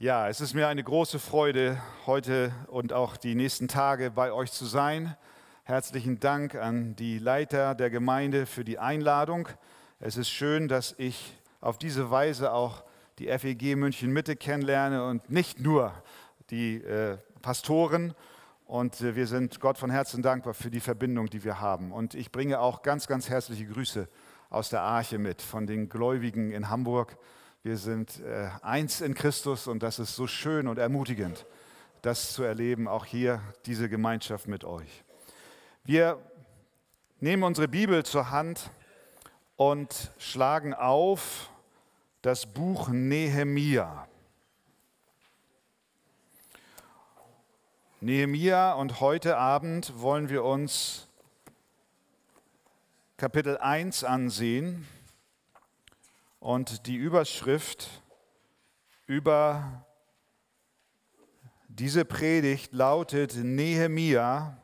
Ja, es ist mir eine große Freude, heute und auch die nächsten Tage bei euch zu sein. Herzlichen Dank an die Leiter der Gemeinde für die Einladung. Es ist schön, dass ich auf diese Weise auch die FEG München Mitte kennenlerne und nicht nur die äh, Pastoren. Und äh, wir sind Gott von Herzen dankbar für die Verbindung, die wir haben. Und ich bringe auch ganz, ganz herzliche Grüße aus der Arche mit von den Gläubigen in Hamburg wir sind äh, eins in Christus und das ist so schön und ermutigend, das zu erleben, auch hier diese Gemeinschaft mit euch. Wir nehmen unsere Bibel zur Hand und schlagen auf das Buch Nehemia. Nehemia und heute Abend wollen wir uns Kapitel 1 ansehen und die Überschrift über diese Predigt lautet Nehemiah,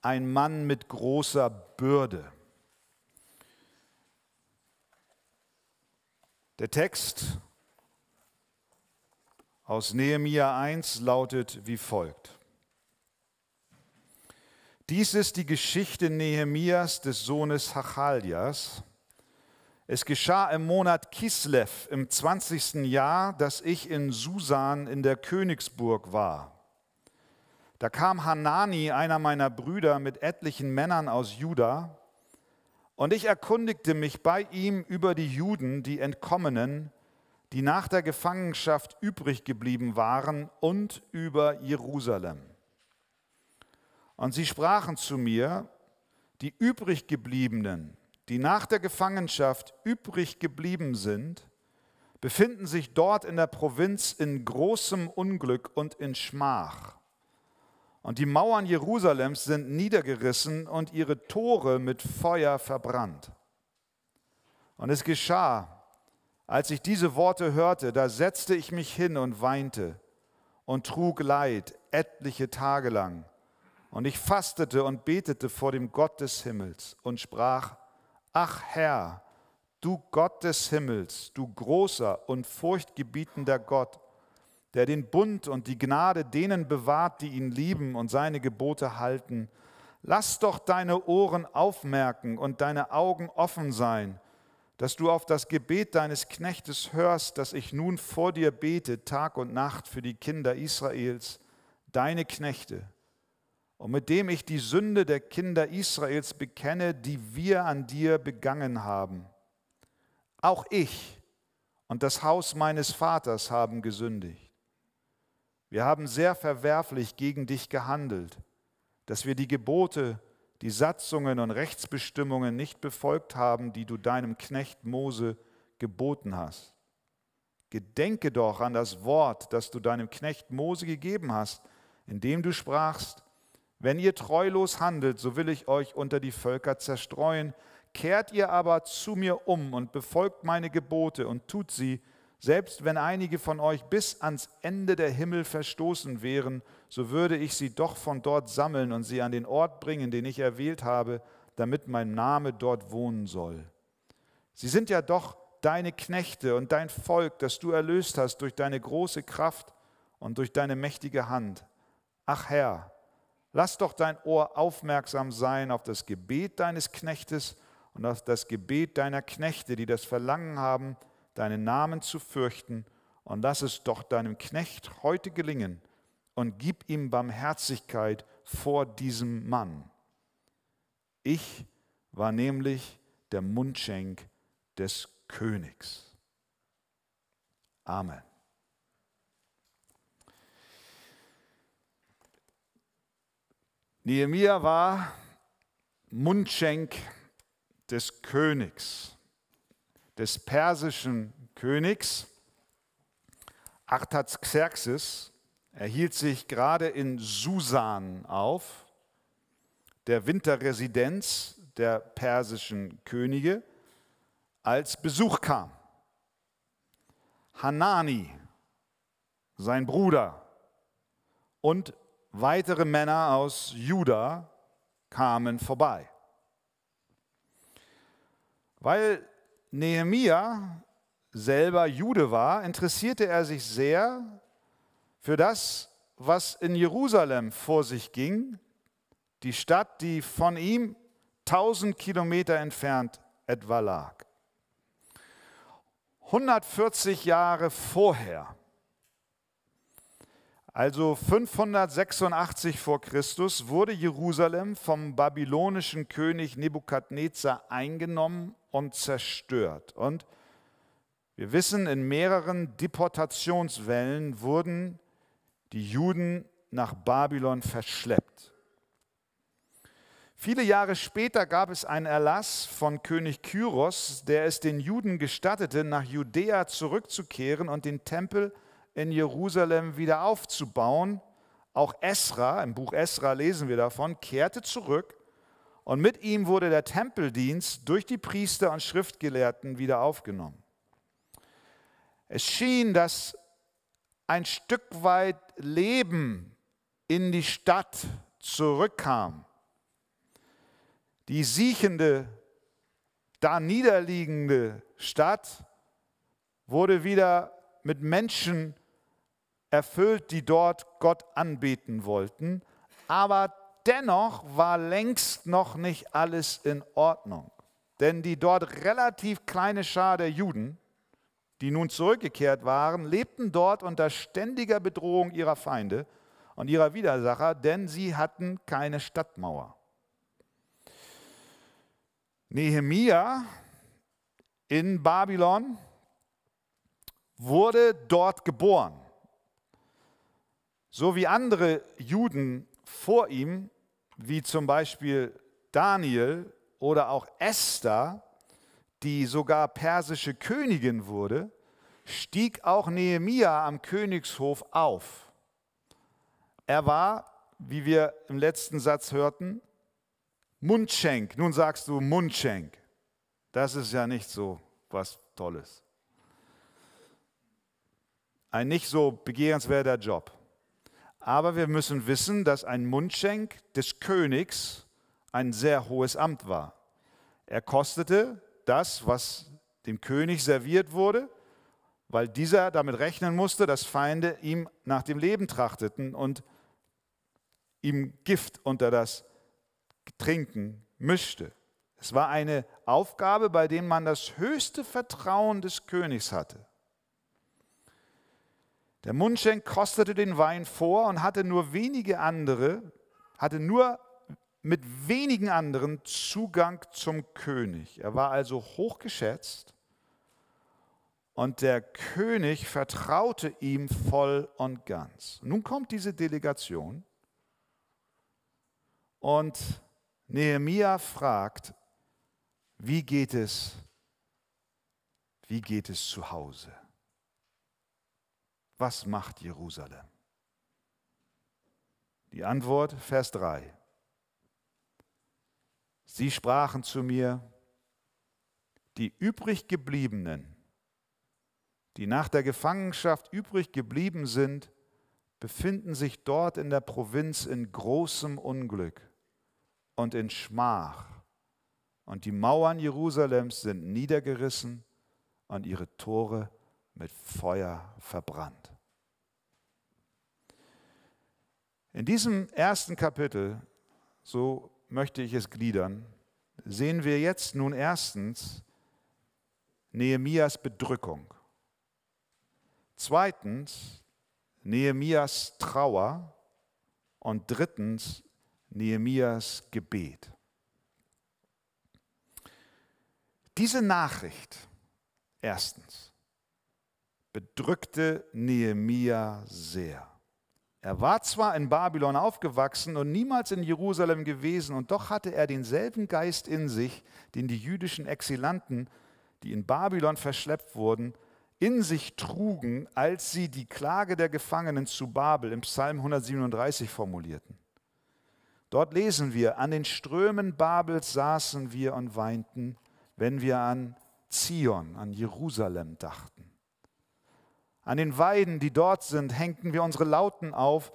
ein Mann mit großer Bürde. Der Text aus Nehemiah 1 lautet wie folgt. Dies ist die Geschichte Nehemias des Sohnes Hachalias. Es geschah im Monat Kislev im 20. Jahr, dass ich in Susan in der Königsburg war. Da kam Hanani, einer meiner Brüder, mit etlichen Männern aus Juda, und ich erkundigte mich bei ihm über die Juden, die Entkommenen, die nach der Gefangenschaft übrig geblieben waren, und über Jerusalem. Und sie sprachen zu mir, die übrig gebliebenen, die nach der Gefangenschaft übrig geblieben sind, befinden sich dort in der Provinz in großem Unglück und in Schmach. Und die Mauern Jerusalems sind niedergerissen und ihre Tore mit Feuer verbrannt. Und es geschah, als ich diese Worte hörte, da setzte ich mich hin und weinte und trug Leid etliche Tage lang. Und ich fastete und betete vor dem Gott des Himmels und sprach, Ach Herr, du Gott des Himmels, du großer und furchtgebietender Gott, der den Bund und die Gnade denen bewahrt, die ihn lieben und seine Gebote halten. Lass doch deine Ohren aufmerken und deine Augen offen sein, dass du auf das Gebet deines Knechtes hörst, das ich nun vor dir bete, Tag und Nacht für die Kinder Israels, deine Knechte, und mit dem ich die Sünde der Kinder Israels bekenne, die wir an dir begangen haben. Auch ich und das Haus meines Vaters haben gesündigt. Wir haben sehr verwerflich gegen dich gehandelt, dass wir die Gebote, die Satzungen und Rechtsbestimmungen nicht befolgt haben, die du deinem Knecht Mose geboten hast. Gedenke doch an das Wort, das du deinem Knecht Mose gegeben hast, indem du sprachst, wenn ihr treulos handelt, so will ich euch unter die Völker zerstreuen. Kehrt ihr aber zu mir um und befolgt meine Gebote und tut sie, selbst wenn einige von euch bis ans Ende der Himmel verstoßen wären, so würde ich sie doch von dort sammeln und sie an den Ort bringen, den ich erwählt habe, damit mein Name dort wohnen soll. Sie sind ja doch deine Knechte und dein Volk, das du erlöst hast durch deine große Kraft und durch deine mächtige Hand. Ach Herr, Lass doch dein Ohr aufmerksam sein auf das Gebet deines Knechtes und auf das Gebet deiner Knechte, die das Verlangen haben, deinen Namen zu fürchten. Und lass es doch deinem Knecht heute gelingen und gib ihm Barmherzigkeit vor diesem Mann. Ich war nämlich der Mundschenk des Königs. Amen. Nehemia war Mundschenk des Königs, des persischen Königs. Artaxerxes erhielt sich gerade in Susan auf, der Winterresidenz der persischen Könige, als Besuch kam. Hanani, sein Bruder, und weitere Männer aus Juda kamen vorbei. Weil Nehemia selber Jude war, interessierte er sich sehr für das, was in Jerusalem vor sich ging, die Stadt, die von ihm 1000 Kilometer entfernt etwa lag. 140 Jahre vorher also 586 vor Christus wurde Jerusalem vom babylonischen König Nebukadnezar eingenommen und zerstört. Und wir wissen, in mehreren Deportationswellen wurden die Juden nach Babylon verschleppt. Viele Jahre später gab es einen Erlass von König Kyros, der es den Juden gestattete, nach Judäa zurückzukehren und den Tempel zu in Jerusalem wieder aufzubauen. Auch Esra, im Buch Esra lesen wir davon, kehrte zurück und mit ihm wurde der Tempeldienst durch die Priester und Schriftgelehrten wieder aufgenommen. Es schien, dass ein Stück weit Leben in die Stadt zurückkam. Die siechende, da niederliegende Stadt wurde wieder mit Menschen erfüllt, die dort Gott anbeten wollten. Aber dennoch war längst noch nicht alles in Ordnung. Denn die dort relativ kleine Schar der Juden, die nun zurückgekehrt waren, lebten dort unter ständiger Bedrohung ihrer Feinde und ihrer Widersacher, denn sie hatten keine Stadtmauer. Nehemia in Babylon wurde dort geboren. So wie andere Juden vor ihm, wie zum Beispiel Daniel oder auch Esther, die sogar persische Königin wurde, stieg auch Nehemia am Königshof auf. Er war, wie wir im letzten Satz hörten, Mundschenk. Nun sagst du Mundschenk. Das ist ja nicht so was Tolles. Ein nicht so begehrenswerter Job. Aber wir müssen wissen, dass ein Mundschenk des Königs ein sehr hohes Amt war. Er kostete das, was dem König serviert wurde, weil dieser damit rechnen musste, dass Feinde ihm nach dem Leben trachteten und ihm Gift unter das Trinken mischte. Es war eine Aufgabe, bei der man das höchste Vertrauen des Königs hatte. Der Mundschenk kostete den Wein vor und hatte nur wenige andere, hatte nur mit wenigen anderen Zugang zum König. Er war also hochgeschätzt und der König vertraute ihm voll und ganz. Nun kommt diese Delegation und Nehemia fragt, wie geht es, wie geht es zu Hause? Was macht Jerusalem? Die Antwort, Vers 3. Sie sprachen zu mir, die übrig gebliebenen, die nach der Gefangenschaft übrig geblieben sind, befinden sich dort in der Provinz in großem Unglück und in Schmach. Und die Mauern Jerusalems sind niedergerissen und ihre Tore verletzt mit Feuer verbrannt. In diesem ersten Kapitel, so möchte ich es gliedern, sehen wir jetzt nun erstens Nehemias Bedrückung, zweitens Nehemias Trauer und drittens Nehemias Gebet. Diese Nachricht erstens bedrückte Nehemia sehr. Er war zwar in Babylon aufgewachsen und niemals in Jerusalem gewesen, und doch hatte er denselben Geist in sich, den die jüdischen Exilanten, die in Babylon verschleppt wurden, in sich trugen, als sie die Klage der Gefangenen zu Babel im Psalm 137 formulierten. Dort lesen wir, an den Strömen Babels saßen wir und weinten, wenn wir an Zion, an Jerusalem dachten. An den Weiden, die dort sind, hängten wir unsere Lauten auf,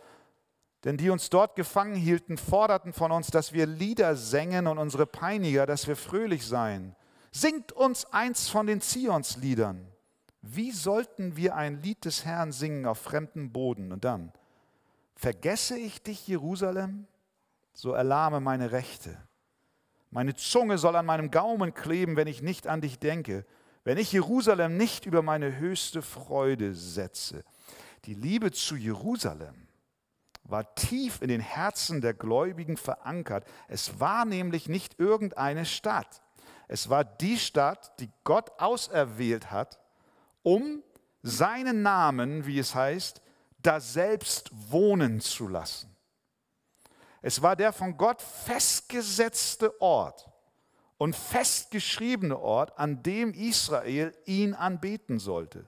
denn die uns dort gefangen hielten, forderten von uns, dass wir Lieder sängen und unsere Peiniger, dass wir fröhlich seien. Singt uns eins von den Zionsliedern. Wie sollten wir ein Lied des Herrn singen auf fremdem Boden? Und dann, vergesse ich dich, Jerusalem, so erlahme meine Rechte. Meine Zunge soll an meinem Gaumen kleben, wenn ich nicht an dich denke wenn ich Jerusalem nicht über meine höchste Freude setze. Die Liebe zu Jerusalem war tief in den Herzen der Gläubigen verankert. Es war nämlich nicht irgendeine Stadt. Es war die Stadt, die Gott auserwählt hat, um seinen Namen, wie es heißt, daselbst wohnen zu lassen. Es war der von Gott festgesetzte Ort, und festgeschriebene Ort, an dem Israel ihn anbeten sollte.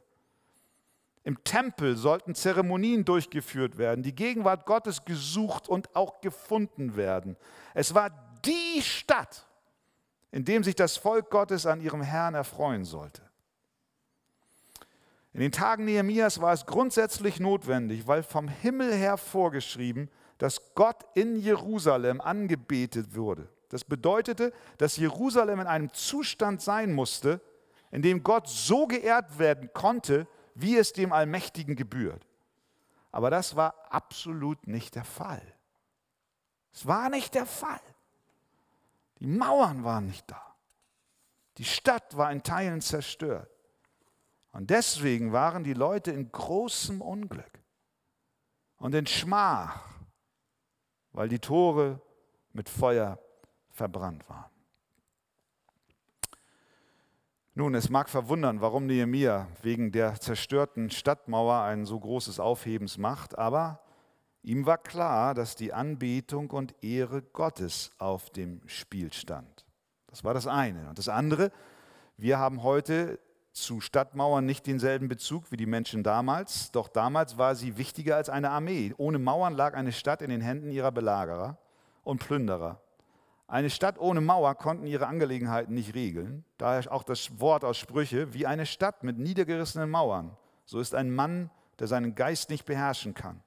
Im Tempel sollten Zeremonien durchgeführt werden, die Gegenwart Gottes gesucht und auch gefunden werden. Es war die Stadt, in dem sich das Volk Gottes an ihrem Herrn erfreuen sollte. In den Tagen Nehemias war es grundsätzlich notwendig, weil vom Himmel her vorgeschrieben, dass Gott in Jerusalem angebetet wurde. Das bedeutete, dass Jerusalem in einem Zustand sein musste, in dem Gott so geehrt werden konnte, wie es dem Allmächtigen gebührt. Aber das war absolut nicht der Fall. Es war nicht der Fall. Die Mauern waren nicht da. Die Stadt war in Teilen zerstört. Und deswegen waren die Leute in großem Unglück und in Schmach, weil die Tore mit Feuer verbrannt war. Nun, es mag verwundern, warum Nehemia wegen der zerstörten Stadtmauer ein so großes Aufhebens macht, aber ihm war klar, dass die Anbetung und Ehre Gottes auf dem Spiel stand. Das war das eine. Und das andere, wir haben heute zu Stadtmauern nicht denselben Bezug wie die Menschen damals, doch damals war sie wichtiger als eine Armee. Ohne Mauern lag eine Stadt in den Händen ihrer Belagerer und Plünderer. Eine Stadt ohne Mauer konnten ihre Angelegenheiten nicht regeln. Daher auch das Wort aus Sprüche, wie eine Stadt mit niedergerissenen Mauern. So ist ein Mann, der seinen Geist nicht beherrschen kann.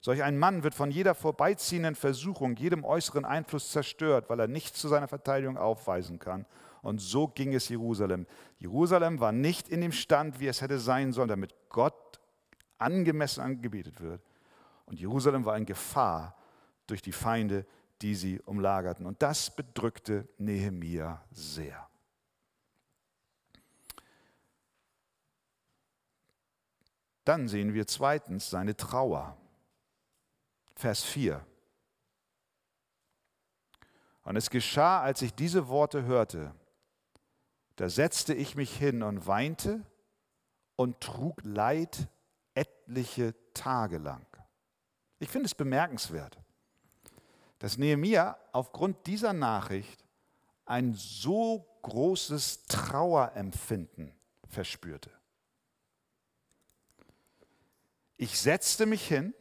Solch ein Mann wird von jeder vorbeiziehenden Versuchung, jedem äußeren Einfluss zerstört, weil er nichts zu seiner Verteidigung aufweisen kann. Und so ging es Jerusalem. Jerusalem war nicht in dem Stand, wie es hätte sein sollen, damit Gott angemessen angebetet wird. Und Jerusalem war in Gefahr durch die Feinde die sie umlagerten. Und das bedrückte Nehemia sehr. Dann sehen wir zweitens seine Trauer. Vers 4. Und es geschah, als ich diese Worte hörte, da setzte ich mich hin und weinte und trug Leid etliche Tage lang. Ich finde es bemerkenswert dass Nehemia aufgrund dieser Nachricht ein so großes Trauerempfinden verspürte. Ich setzte mich hin,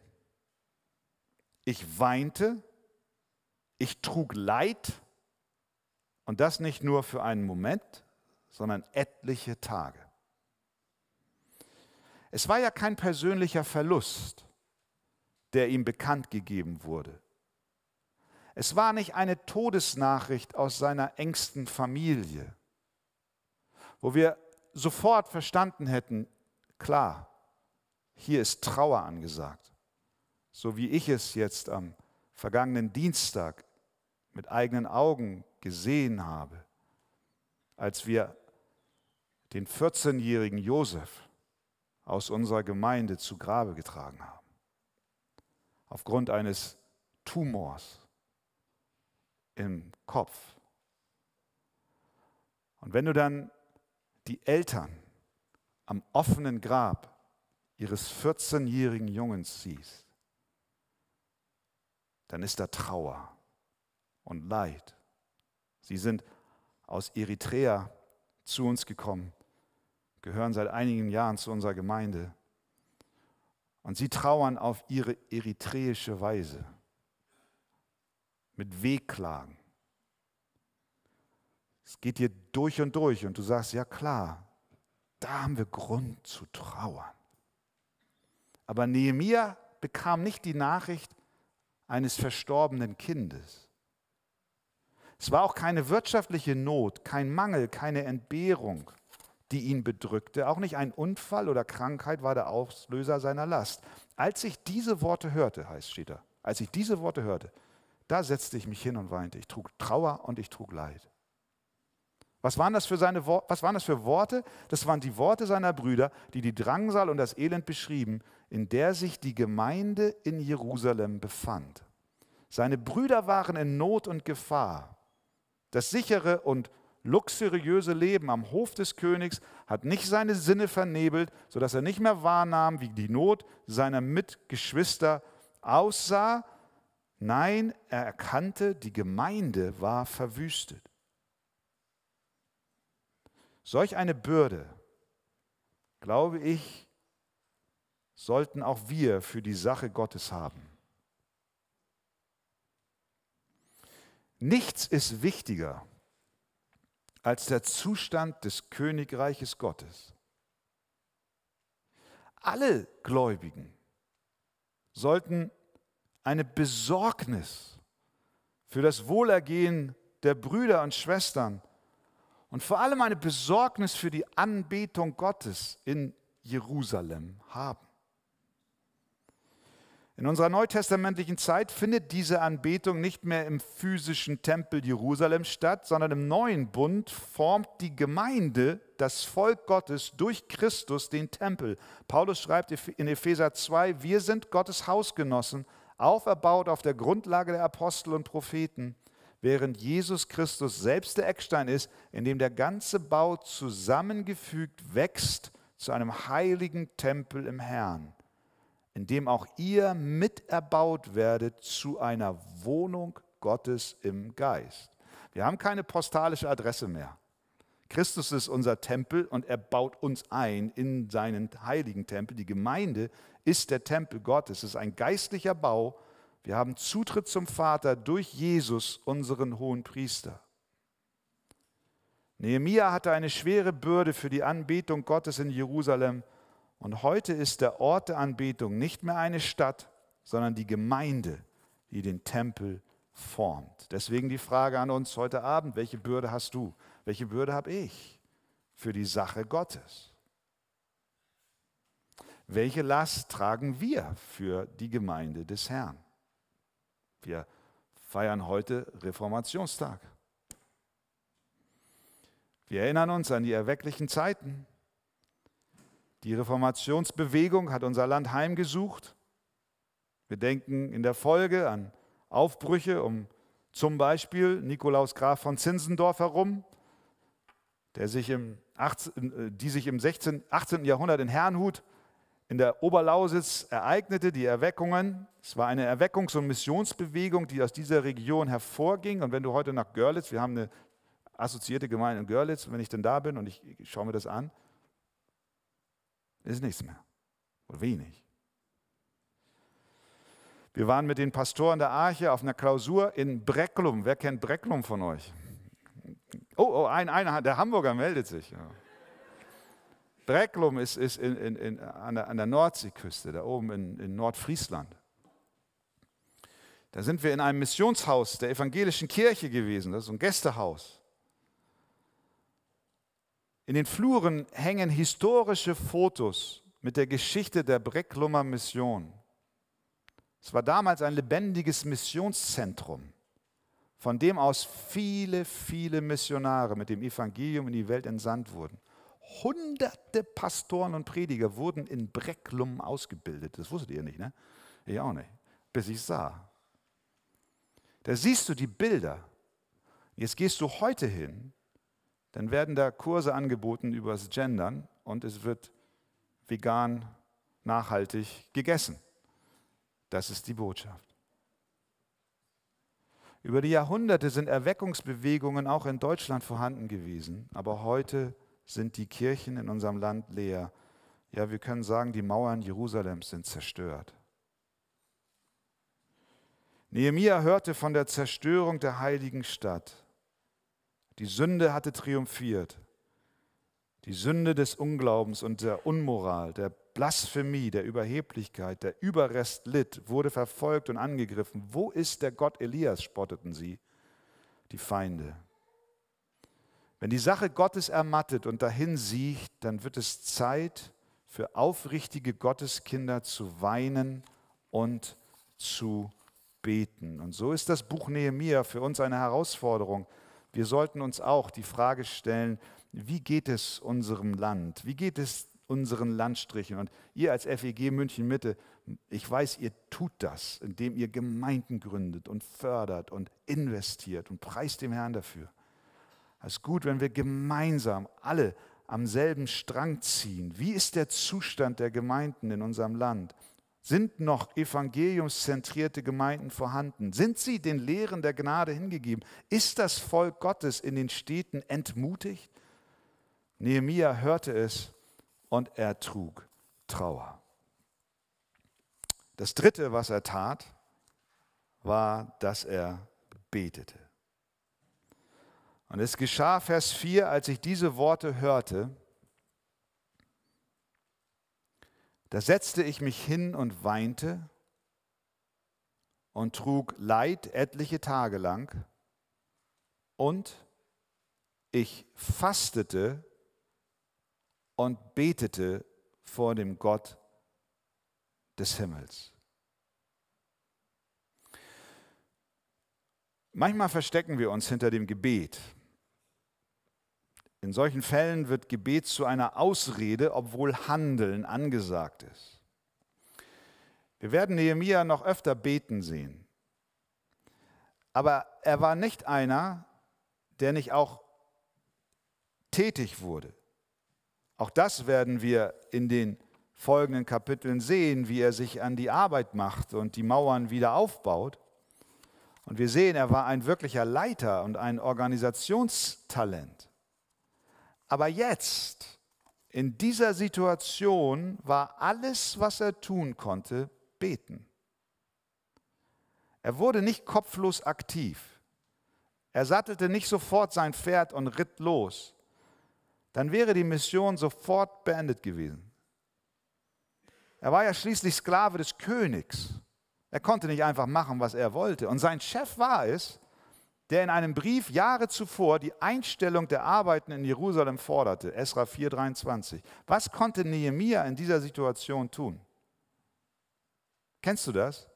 ich weinte, ich trug Leid und das nicht nur für einen Moment, sondern etliche Tage. Es war ja kein persönlicher Verlust, der ihm bekannt gegeben wurde. Es war nicht eine Todesnachricht aus seiner engsten Familie, wo wir sofort verstanden hätten, klar, hier ist Trauer angesagt, so wie ich es jetzt am vergangenen Dienstag mit eigenen Augen gesehen habe, als wir den 14-jährigen Josef aus unserer Gemeinde zu Grabe getragen haben, aufgrund eines Tumors im Kopf. Und wenn du dann die Eltern am offenen Grab ihres 14-jährigen Jungens siehst, dann ist da Trauer und Leid. Sie sind aus Eritrea zu uns gekommen, gehören seit einigen Jahren zu unserer Gemeinde. Und sie trauern auf ihre eritreische Weise mit Wehklagen. Es geht dir durch und durch und du sagst, ja klar, da haben wir Grund zu trauern. Aber Nehemiah bekam nicht die Nachricht eines verstorbenen Kindes. Es war auch keine wirtschaftliche Not, kein Mangel, keine Entbehrung, die ihn bedrückte. Auch nicht ein Unfall oder Krankheit war der Auslöser seiner Last. Als ich diese Worte hörte, heißt steht da, als ich diese Worte hörte, da setzte ich mich hin und weinte. Ich trug Trauer und ich trug Leid. Was waren, das für seine, was waren das für Worte? Das waren die Worte seiner Brüder, die die Drangsal und das Elend beschrieben, in der sich die Gemeinde in Jerusalem befand. Seine Brüder waren in Not und Gefahr. Das sichere und luxuriöse Leben am Hof des Königs hat nicht seine Sinne vernebelt, sodass er nicht mehr wahrnahm, wie die Not seiner Mitgeschwister aussah Nein, er erkannte, die Gemeinde war verwüstet. Solch eine Bürde, glaube ich, sollten auch wir für die Sache Gottes haben. Nichts ist wichtiger als der Zustand des Königreiches Gottes. Alle Gläubigen sollten eine Besorgnis für das Wohlergehen der Brüder und Schwestern und vor allem eine Besorgnis für die Anbetung Gottes in Jerusalem haben. In unserer neutestamentlichen Zeit findet diese Anbetung nicht mehr im physischen Tempel Jerusalem statt, sondern im neuen Bund formt die Gemeinde, das Volk Gottes, durch Christus den Tempel. Paulus schreibt in Epheser 2, wir sind Gottes Hausgenossen, auferbaut auf der Grundlage der Apostel und Propheten, während Jesus Christus selbst der Eckstein ist, in dem der ganze Bau zusammengefügt wächst zu einem heiligen Tempel im Herrn, in dem auch ihr miterbaut werdet zu einer Wohnung Gottes im Geist. Wir haben keine postalische Adresse mehr. Christus ist unser Tempel und er baut uns ein in seinen heiligen Tempel. Die Gemeinde ist der Tempel Gottes. Es ist ein geistlicher Bau. Wir haben Zutritt zum Vater durch Jesus, unseren hohen Priester. Nehemiah hatte eine schwere Bürde für die Anbetung Gottes in Jerusalem. Und heute ist der Ort der Anbetung nicht mehr eine Stadt, sondern die Gemeinde, die den Tempel formt. Deswegen die Frage an uns heute Abend, welche Bürde hast du? Welche Bürde habe ich für die Sache Gottes? Welche Last tragen wir für die Gemeinde des Herrn? Wir feiern heute Reformationstag. Wir erinnern uns an die erwecklichen Zeiten. Die Reformationsbewegung hat unser Land heimgesucht. Wir denken in der Folge an Aufbrüche um zum Beispiel Nikolaus Graf von Zinsendorf herum, der sich im 18, äh, die sich im 16, 18. Jahrhundert in Herrnhut in der Oberlausitz ereignete, die Erweckungen. Es war eine Erweckungs- und Missionsbewegung, die aus dieser Region hervorging. Und wenn du heute nach Görlitz, wir haben eine assoziierte Gemeinde in Görlitz, wenn ich denn da bin und ich, ich schaue mir das an, ist nichts mehr. Oder wenig. Wir waren mit den Pastoren der Arche auf einer Klausur in Brecklum. Wer kennt Brecklum von euch? Oh, oh ein, einer, der Hamburger meldet sich. Ja. Brecklum ist, ist in, in, in, an, der, an, der, Nordseeküste, da oben in, Nordfriesland. Da sind wir in einem Missionshaus der evangelischen Kirche gewesen, das ist ein Gästehaus. In den Fluren hängen historische Fotos mit der Geschichte der Brecklummer Mission. Es war damals ein lebendiges Missionszentrum, von dem aus viele, viele Missionare mit dem Evangelium in die Welt entsandt wurden. Hunderte Pastoren und Prediger wurden in Brecklum ausgebildet. Das wusstet ihr nicht, ne? Ich auch nicht. Bis ich sah. Da siehst du die Bilder. Jetzt gehst du heute hin, dann werden da Kurse angeboten über das Gendern und es wird vegan, nachhaltig gegessen. Das ist die Botschaft. Über die Jahrhunderte sind Erweckungsbewegungen auch in Deutschland vorhanden gewesen, aber heute sind die Kirchen in unserem Land leer. Ja, wir können sagen, die Mauern Jerusalems sind zerstört. Nehemiah hörte von der Zerstörung der heiligen Stadt. Die Sünde hatte triumphiert. Die Sünde des Unglaubens und der Unmoral, der Blasphemie, der Überheblichkeit, der Überrest litt, wurde verfolgt und angegriffen. Wo ist der Gott Elias, spotteten sie, die Feinde. Wenn die Sache Gottes ermattet und dahin siecht, dann wird es Zeit für aufrichtige Gotteskinder zu weinen und zu beten. Und so ist das Buch Nehemiah für uns eine Herausforderung. Wir sollten uns auch die Frage stellen, wie geht es unserem Land? Wie geht es unseren Landstrichen? Und ihr als FEG München Mitte, ich weiß, ihr tut das, indem ihr Gemeinden gründet und fördert und investiert und preist dem Herrn dafür. Es ist gut, wenn wir gemeinsam alle am selben Strang ziehen. Wie ist der Zustand der Gemeinden in unserem Land? Sind noch evangeliumszentrierte Gemeinden vorhanden? Sind sie den Lehren der Gnade hingegeben? Ist das Volk Gottes in den Städten entmutigt? Nehemiah hörte es und er trug Trauer. Das Dritte, was er tat, war, dass er betete. Und es geschah, Vers 4, als ich diese Worte hörte, da setzte ich mich hin und weinte und trug Leid etliche Tage lang und ich fastete und betete vor dem Gott des Himmels. Manchmal verstecken wir uns hinter dem Gebet. In solchen Fällen wird Gebet zu einer Ausrede, obwohl Handeln angesagt ist. Wir werden Nehemia noch öfter beten sehen. Aber er war nicht einer, der nicht auch tätig wurde. Auch das werden wir in den folgenden Kapiteln sehen, wie er sich an die Arbeit macht und die Mauern wieder aufbaut. Und wir sehen, er war ein wirklicher Leiter und ein Organisationstalent. Aber jetzt, in dieser Situation, war alles, was er tun konnte, beten. Er wurde nicht kopflos aktiv. Er sattelte nicht sofort sein Pferd und ritt los. Dann wäre die Mission sofort beendet gewesen. Er war ja schließlich Sklave des Königs. Er konnte nicht einfach machen, was er wollte. Und sein Chef war es, der in einem Brief Jahre zuvor die Einstellung der Arbeiten in Jerusalem forderte, Esra 4:23. Was konnte Nehemia in dieser Situation tun? Kennst du das?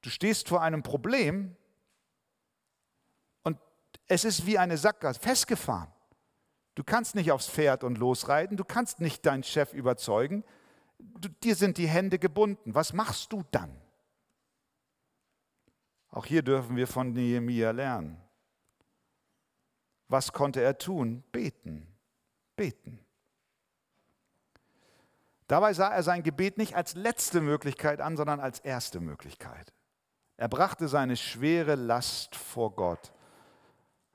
Du stehst vor einem Problem und es ist wie eine Sackgasse, festgefahren. Du kannst nicht aufs Pferd und losreiten, du kannst nicht deinen Chef überzeugen, du, dir sind die Hände gebunden. Was machst du dann? Auch hier dürfen wir von Nehemia lernen. Was konnte er tun? Beten. Beten. Dabei sah er sein Gebet nicht als letzte Möglichkeit an, sondern als erste Möglichkeit. Er brachte seine schwere Last vor Gott.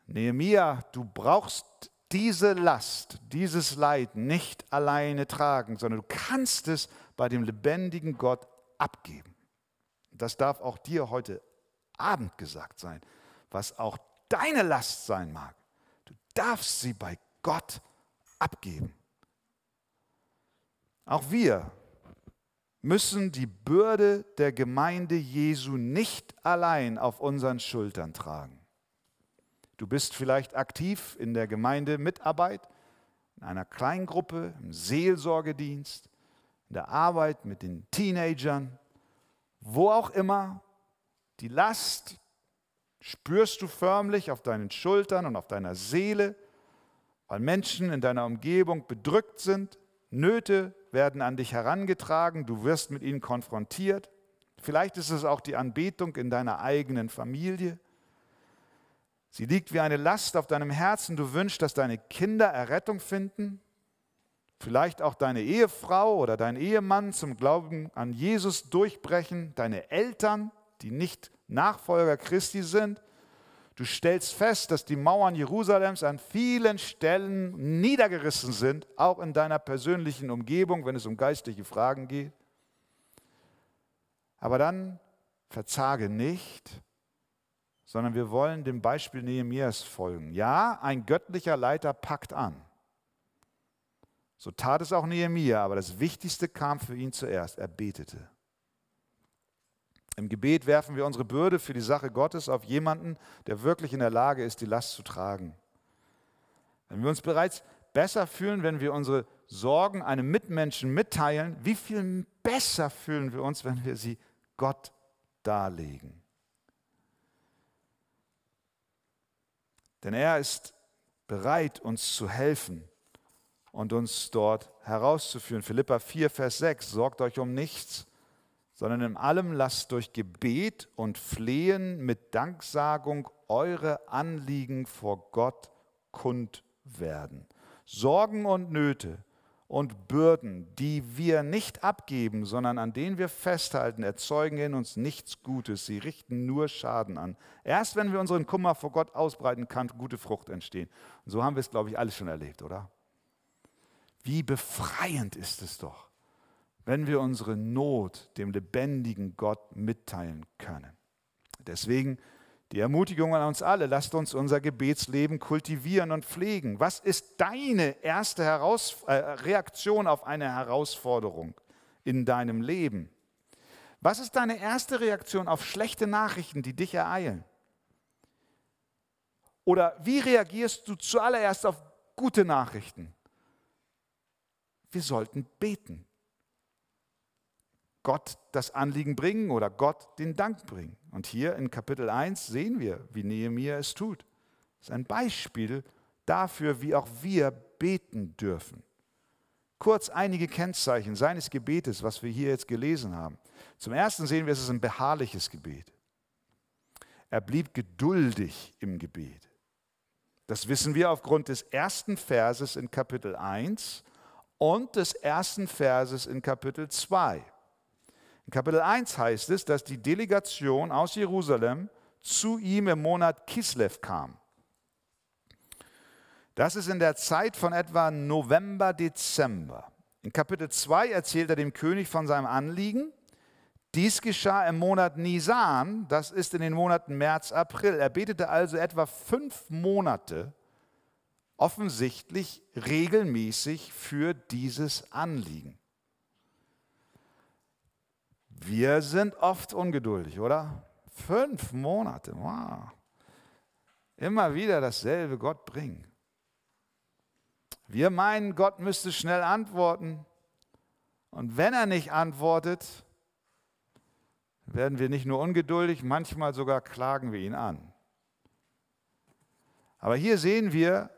Nehemia, du brauchst diese Last, dieses Leid nicht alleine tragen, sondern du kannst es bei dem lebendigen Gott abgeben. Das darf auch dir heute Abend gesagt sein, was auch deine Last sein mag. Du darfst sie bei Gott abgeben. Auch wir müssen die Bürde der Gemeinde Jesu nicht allein auf unseren Schultern tragen. Du bist vielleicht aktiv in der Gemeinde Mitarbeit, in einer Kleingruppe, im Seelsorgedienst, in der Arbeit mit den Teenagern, wo auch immer die Last spürst du förmlich auf deinen Schultern und auf deiner Seele, weil Menschen in deiner Umgebung bedrückt sind, Nöte werden an dich herangetragen, du wirst mit ihnen konfrontiert. Vielleicht ist es auch die Anbetung in deiner eigenen Familie. Sie liegt wie eine Last auf deinem Herzen. Du wünschst, dass deine Kinder Errettung finden. Vielleicht auch deine Ehefrau oder dein Ehemann zum Glauben an Jesus durchbrechen, deine Eltern die nicht Nachfolger Christi sind. Du stellst fest, dass die Mauern Jerusalems an vielen Stellen niedergerissen sind, auch in deiner persönlichen Umgebung, wenn es um geistliche Fragen geht. Aber dann verzage nicht, sondern wir wollen dem Beispiel Nehemias folgen. Ja, ein göttlicher Leiter packt an. So tat es auch Nehemia, aber das Wichtigste kam für ihn zuerst. Er betete. Im Gebet werfen wir unsere Bürde für die Sache Gottes auf jemanden, der wirklich in der Lage ist, die Last zu tragen. Wenn wir uns bereits besser fühlen, wenn wir unsere Sorgen einem Mitmenschen mitteilen, wie viel besser fühlen wir uns, wenn wir sie Gott darlegen. Denn er ist bereit, uns zu helfen und uns dort herauszuführen. Philippa 4, Vers 6, sorgt euch um nichts, sondern in allem lasst durch Gebet und Flehen mit Danksagung eure Anliegen vor Gott kund werden. Sorgen und Nöte und Bürden, die wir nicht abgeben, sondern an denen wir festhalten, erzeugen in uns nichts Gutes. Sie richten nur Schaden an. Erst wenn wir unseren Kummer vor Gott ausbreiten, kann gute Frucht entstehen. Und so haben wir es, glaube ich, alles schon erlebt, oder? Wie befreiend ist es doch wenn wir unsere Not dem lebendigen Gott mitteilen können. Deswegen die Ermutigung an uns alle, lasst uns unser Gebetsleben kultivieren und pflegen. Was ist deine erste Heraus äh, Reaktion auf eine Herausforderung in deinem Leben? Was ist deine erste Reaktion auf schlechte Nachrichten, die dich ereilen? Oder wie reagierst du zuallererst auf gute Nachrichten? Wir sollten beten. Gott das Anliegen bringen oder Gott den Dank bringen. Und hier in Kapitel 1 sehen wir, wie Nehemiah es tut. Das ist ein Beispiel dafür, wie auch wir beten dürfen. Kurz einige Kennzeichen seines Gebetes, was wir hier jetzt gelesen haben. Zum Ersten sehen wir, es ist ein beharrliches Gebet. Er blieb geduldig im Gebet. Das wissen wir aufgrund des ersten Verses in Kapitel 1 und des ersten Verses in Kapitel 2. In Kapitel 1 heißt es, dass die Delegation aus Jerusalem zu ihm im Monat Kislev kam. Das ist in der Zeit von etwa November, Dezember. In Kapitel 2 erzählt er dem König von seinem Anliegen. Dies geschah im Monat Nisan, das ist in den Monaten März, April. Er betete also etwa fünf Monate offensichtlich regelmäßig für dieses Anliegen. Wir sind oft ungeduldig, oder? Fünf Monate, wow. Immer wieder dasselbe Gott bringen. Wir meinen, Gott müsste schnell antworten. Und wenn er nicht antwortet, werden wir nicht nur ungeduldig, manchmal sogar klagen wir ihn an. Aber hier sehen wir,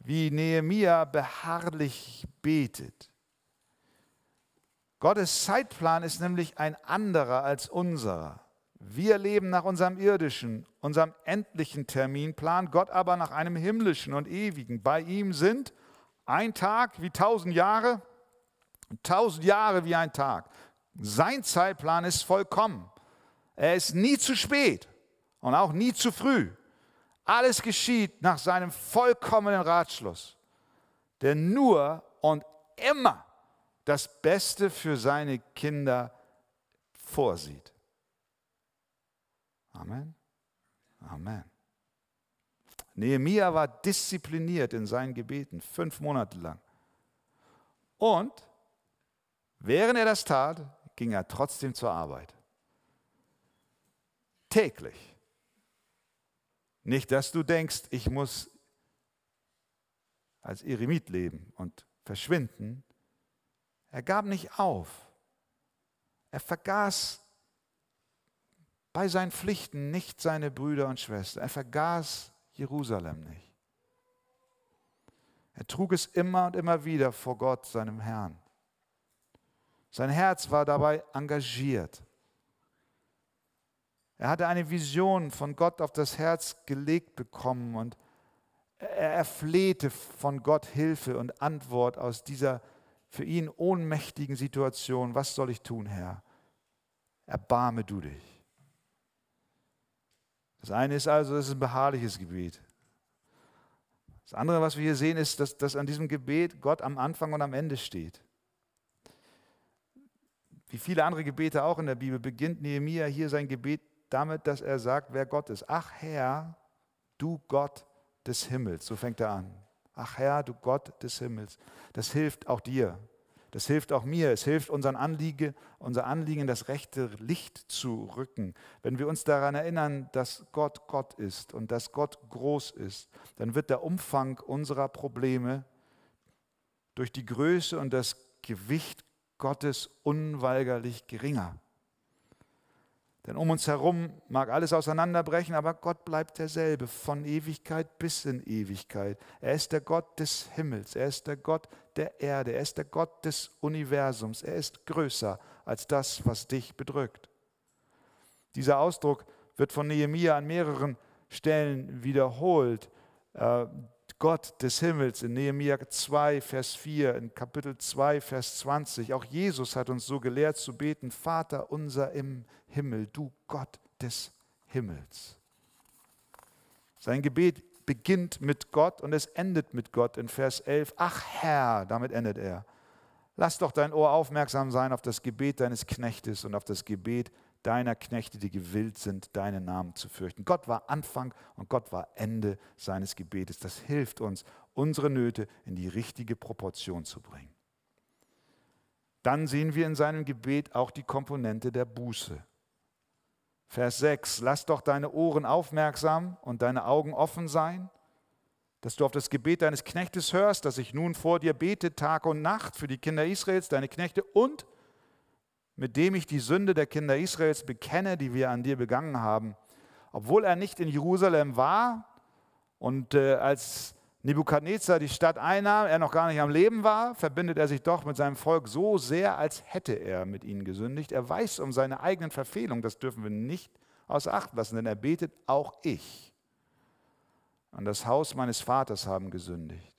wie Nehemia beharrlich betet. Gottes Zeitplan ist nämlich ein anderer als unserer. Wir leben nach unserem irdischen, unserem endlichen Terminplan, Gott aber nach einem himmlischen und ewigen. Bei ihm sind ein Tag wie tausend Jahre, tausend Jahre wie ein Tag. Sein Zeitplan ist vollkommen. Er ist nie zu spät und auch nie zu früh. Alles geschieht nach seinem vollkommenen Ratschluss, Denn nur und immer das Beste für seine Kinder vorsieht. Amen. Amen. Nehemia war diszipliniert in seinen Gebeten, fünf Monate lang. Und während er das tat, ging er trotzdem zur Arbeit. Täglich. Nicht, dass du denkst, ich muss als Eremit leben und verschwinden, er gab nicht auf. Er vergaß bei seinen Pflichten nicht seine Brüder und Schwestern. Er vergaß Jerusalem nicht. Er trug es immer und immer wieder vor Gott, seinem Herrn. Sein Herz war dabei engagiert. Er hatte eine Vision von Gott auf das Herz gelegt bekommen und er erflehte von Gott Hilfe und Antwort aus dieser Vision für ihn ohnmächtigen Situation, was soll ich tun, Herr? Erbarme du dich. Das eine ist also, es ist ein beharrliches Gebet. Das andere, was wir hier sehen, ist, dass, dass an diesem Gebet Gott am Anfang und am Ende steht. Wie viele andere Gebete auch in der Bibel beginnt Nehemia hier sein Gebet damit, dass er sagt, wer Gott ist. Ach Herr, du Gott des Himmels, so fängt er an. Ach Herr, du Gott des Himmels, das hilft auch dir. Das hilft auch mir. Es hilft unseren Anliegen, unser Anliegen, das rechte Licht zu rücken. Wenn wir uns daran erinnern, dass Gott Gott ist und dass Gott groß ist, dann wird der Umfang unserer Probleme durch die Größe und das Gewicht Gottes unweigerlich geringer. Denn um uns herum mag alles auseinanderbrechen, aber Gott bleibt derselbe von Ewigkeit bis in Ewigkeit. Er ist der Gott des Himmels, er ist der Gott der Erde, er ist der Gott des Universums, er ist größer als das, was dich bedrückt. Dieser Ausdruck wird von Nehemia an mehreren Stellen wiederholt. Äh, Gott des Himmels in Nehemia 2, Vers 4, in Kapitel 2, Vers 20. Auch Jesus hat uns so gelehrt zu beten, Vater unser im Himmel Himmel, du Gott des Himmels. Sein Gebet beginnt mit Gott und es endet mit Gott in Vers 11. Ach Herr, damit endet er. Lass doch dein Ohr aufmerksam sein auf das Gebet deines Knechtes und auf das Gebet deiner Knechte, die gewillt sind, deinen Namen zu fürchten. Gott war Anfang und Gott war Ende seines Gebetes. Das hilft uns, unsere Nöte in die richtige Proportion zu bringen. Dann sehen wir in seinem Gebet auch die Komponente der Buße. Vers 6, lass doch deine Ohren aufmerksam und deine Augen offen sein, dass du auf das Gebet deines Knechtes hörst, dass ich nun vor dir bete Tag und Nacht für die Kinder Israels, deine Knechte und mit dem ich die Sünde der Kinder Israels bekenne, die wir an dir begangen haben. Obwohl er nicht in Jerusalem war und äh, als Nebukadnezar die Stadt einnahm, er noch gar nicht am Leben war, verbindet er sich doch mit seinem Volk so sehr, als hätte er mit ihnen gesündigt. Er weiß um seine eigenen Verfehlungen, das dürfen wir nicht außer Acht lassen, denn er betet, auch ich Und das Haus meines Vaters haben gesündigt.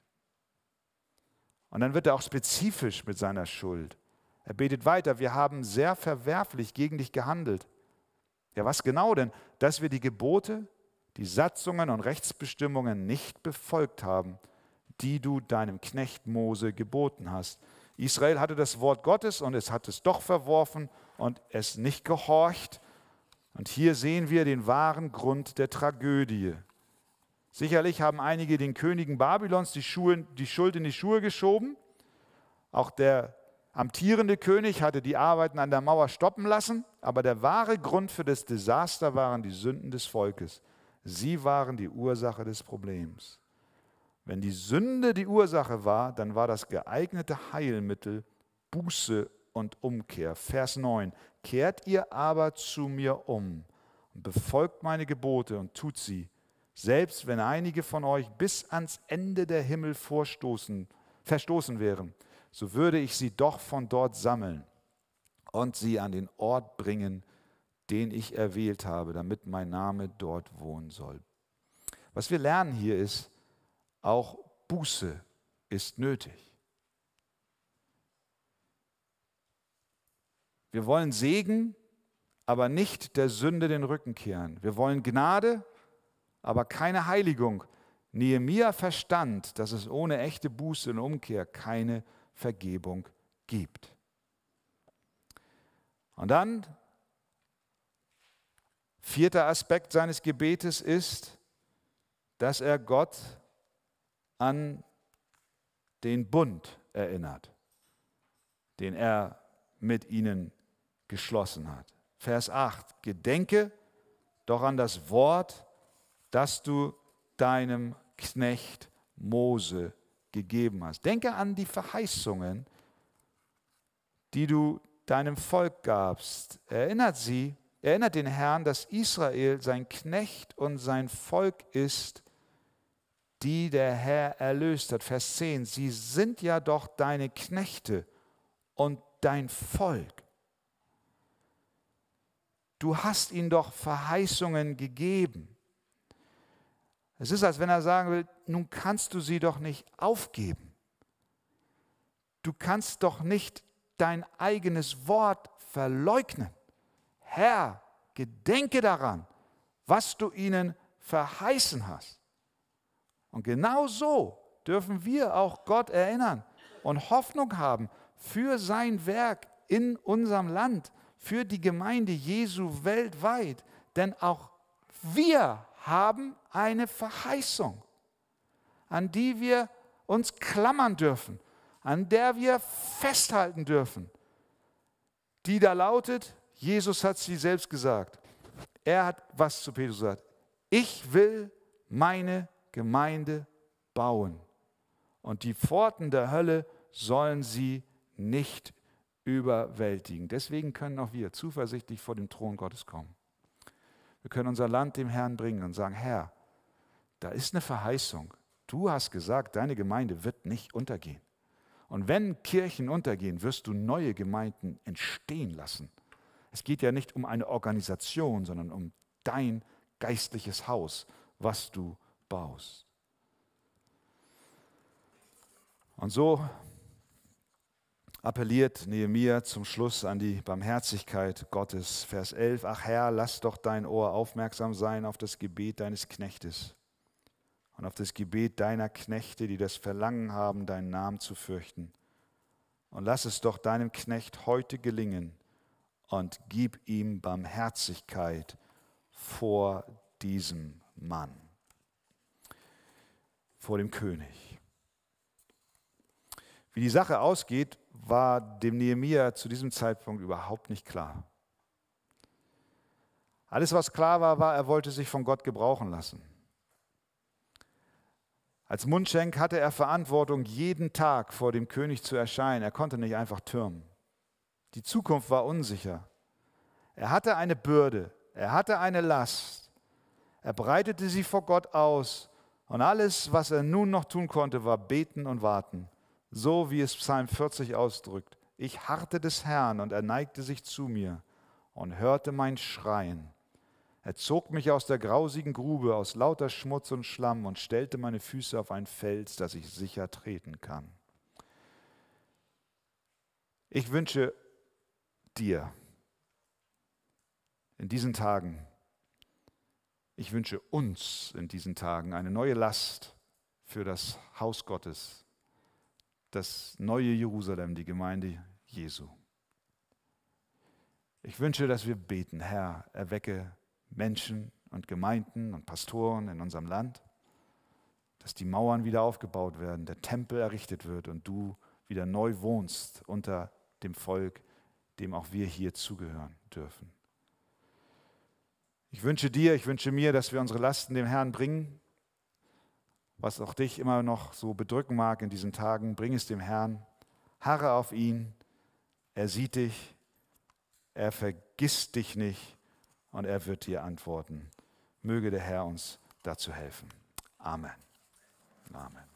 Und dann wird er auch spezifisch mit seiner Schuld. Er betet weiter, wir haben sehr verwerflich gegen dich gehandelt. Ja, was genau denn? Dass wir die Gebote, die Satzungen und Rechtsbestimmungen nicht befolgt haben, die du deinem Knecht Mose geboten hast. Israel hatte das Wort Gottes und es hat es doch verworfen und es nicht gehorcht. Und hier sehen wir den wahren Grund der Tragödie. Sicherlich haben einige den Königen Babylons die, Schuhe, die Schuld in die Schuhe geschoben. Auch der amtierende König hatte die Arbeiten an der Mauer stoppen lassen. Aber der wahre Grund für das Desaster waren die Sünden des Volkes. Sie waren die Ursache des Problems. Wenn die Sünde die Ursache war, dann war das geeignete Heilmittel Buße und Umkehr. Vers 9. Kehrt ihr aber zu mir um und befolgt meine Gebote und tut sie, selbst wenn einige von euch bis ans Ende der Himmel vorstoßen, verstoßen wären, so würde ich sie doch von dort sammeln und sie an den Ort bringen, den ich erwählt habe, damit mein Name dort wohnen soll. Was wir lernen hier ist, auch Buße ist nötig. Wir wollen Segen, aber nicht der Sünde den Rücken kehren. Wir wollen Gnade, aber keine Heiligung. Nehemia verstand, dass es ohne echte Buße und Umkehr keine Vergebung gibt. Und dann Vierter Aspekt seines Gebetes ist, dass er Gott an den Bund erinnert, den er mit ihnen geschlossen hat. Vers 8, gedenke doch an das Wort, das du deinem Knecht Mose gegeben hast. Denke an die Verheißungen, die du deinem Volk gabst. Erinnert sie Erinnert den Herrn, dass Israel sein Knecht und sein Volk ist, die der Herr erlöst hat. Vers 10, sie sind ja doch deine Knechte und dein Volk. Du hast ihnen doch Verheißungen gegeben. Es ist, als wenn er sagen will, nun kannst du sie doch nicht aufgeben. Du kannst doch nicht dein eigenes Wort verleugnen. Herr, gedenke daran, was du ihnen verheißen hast. Und genau so dürfen wir auch Gott erinnern und Hoffnung haben für sein Werk in unserem Land, für die Gemeinde Jesu weltweit. Denn auch wir haben eine Verheißung, an die wir uns klammern dürfen, an der wir festhalten dürfen, die da lautet, Jesus hat sie selbst gesagt. Er hat was zu Petrus gesagt. Ich will meine Gemeinde bauen. Und die Pforten der Hölle sollen sie nicht überwältigen. Deswegen können auch wir zuversichtlich vor dem Thron Gottes kommen. Wir können unser Land dem Herrn bringen und sagen, Herr, da ist eine Verheißung. Du hast gesagt, deine Gemeinde wird nicht untergehen. Und wenn Kirchen untergehen, wirst du neue Gemeinden entstehen lassen. Es geht ja nicht um eine Organisation, sondern um dein geistliches Haus, was du baust. Und so appelliert Nehemiah zum Schluss an die Barmherzigkeit Gottes. Vers 11, ach Herr, lass doch dein Ohr aufmerksam sein auf das Gebet deines Knechtes und auf das Gebet deiner Knechte, die das Verlangen haben, deinen Namen zu fürchten. Und lass es doch deinem Knecht heute gelingen, und gib ihm Barmherzigkeit vor diesem Mann, vor dem König. Wie die Sache ausgeht, war dem Nehemiah zu diesem Zeitpunkt überhaupt nicht klar. Alles, was klar war, war, er wollte sich von Gott gebrauchen lassen. Als Mundschenk hatte er Verantwortung, jeden Tag vor dem König zu erscheinen. Er konnte nicht einfach türmen. Die Zukunft war unsicher. Er hatte eine Bürde, er hatte eine Last. Er breitete sie vor Gott aus und alles, was er nun noch tun konnte, war beten und warten. So wie es Psalm 40 ausdrückt. Ich harrte des Herrn und er neigte sich zu mir und hörte mein Schreien. Er zog mich aus der grausigen Grube, aus lauter Schmutz und Schlamm und stellte meine Füße auf ein Fels, dass ich sicher treten kann. Ich wünsche dir in diesen Tagen. Ich wünsche uns in diesen Tagen eine neue Last für das Haus Gottes, das neue Jerusalem, die Gemeinde Jesu. Ich wünsche, dass wir beten, Herr, erwecke Menschen und Gemeinden und Pastoren in unserem Land, dass die Mauern wieder aufgebaut werden, der Tempel errichtet wird und du wieder neu wohnst unter dem Volk dem auch wir hier zugehören dürfen. Ich wünsche dir, ich wünsche mir, dass wir unsere Lasten dem Herrn bringen. Was auch dich immer noch so bedrücken mag in diesen Tagen, bring es dem Herrn. Harre auf ihn. Er sieht dich. Er vergisst dich nicht. Und er wird dir antworten. Möge der Herr uns dazu helfen. Amen. Amen.